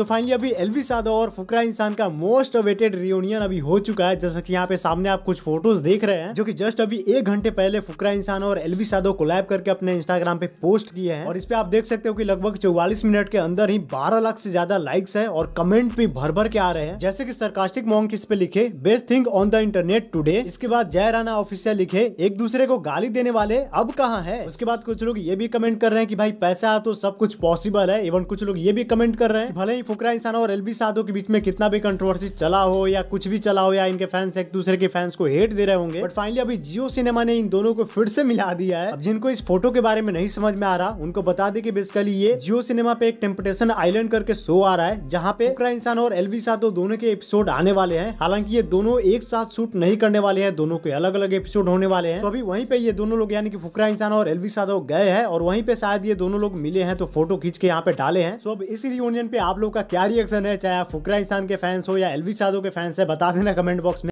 so finally अभी LV सादो और फुकरा इंसान का मोस्ट अवेटेड रियूनियन अभी हो चुका है जैसा कि यहाँ पे सामने आप कुछ फोटोज देख रहे हैं जो कि जस्ट अभी एक घंटे पहले फुकरा इंसान और एलवी सादो कोलैब करके अपने इंस्टाग्राम पे पोस्ट किए हैं और इस पे आप देख सकते हो कि लगभग चौवालीस मिनट के अंदर ही बारह लाख से ज्यादा लाइक्स है और कमेंट भी भर भर के आ रहे हैं जैसे की सरकास्टिक मॉन्ग इस पे लिखे best thing on the internet today इसके बाद जय राना ऑफिसियल लिखे एक दूसरे को गाली देने वाले अब कहाँ है उसके बाद कुछ लोग ये भी कमेंट कर रहे हैं की भाई पैसा तो सब कुछ पॉसिबल है इवन कुछ लोग ये भी कमेंट कर रहे हैं भले ही फुकरा इंसान और बी साधु के बीच में कितना भी कंट्रोवर्सी चला हो या कुछ भी चला हो या इनके फैंस एक दूसरे के फैंस को हेट दे रहे होंगे बट फाइनली अभी जियो सिनेमा ने इन दोनों को फिर से मिला दिया है अब जिनको इस फोटो के बारे में नहीं समझ में आ रहा उनको बता दे की बेसिकली ये जियो सिनेमा पे एक टेम्पटेशन आईलैंड करके शो आ रहा है जहाँ पे फुकरा इंसान और बी साधो दोनों के एपिसोड आने वाले हैं हालांकि ये दोनों एक साथ शूट नहीं करने वाले हैं दोनों के अलग अलग एपिसोड होने वाले हैं अभी वहीं पे ये दोनों लोग यानी कि फुकरा इंसान और एलवी साधो गए हैं और वहीं पे शायद ये दोनों लोग मिले हैं तो फोटो खींच के यहाँ पे डाले हैं तो अब इस रियूनियन पे आप लोग आपका क्या रिएक्शन है चाहे आप फुकरा इंसान के फैंस हो या एलवी साधो के फैंस है बता देना कमेंट बॉक्स में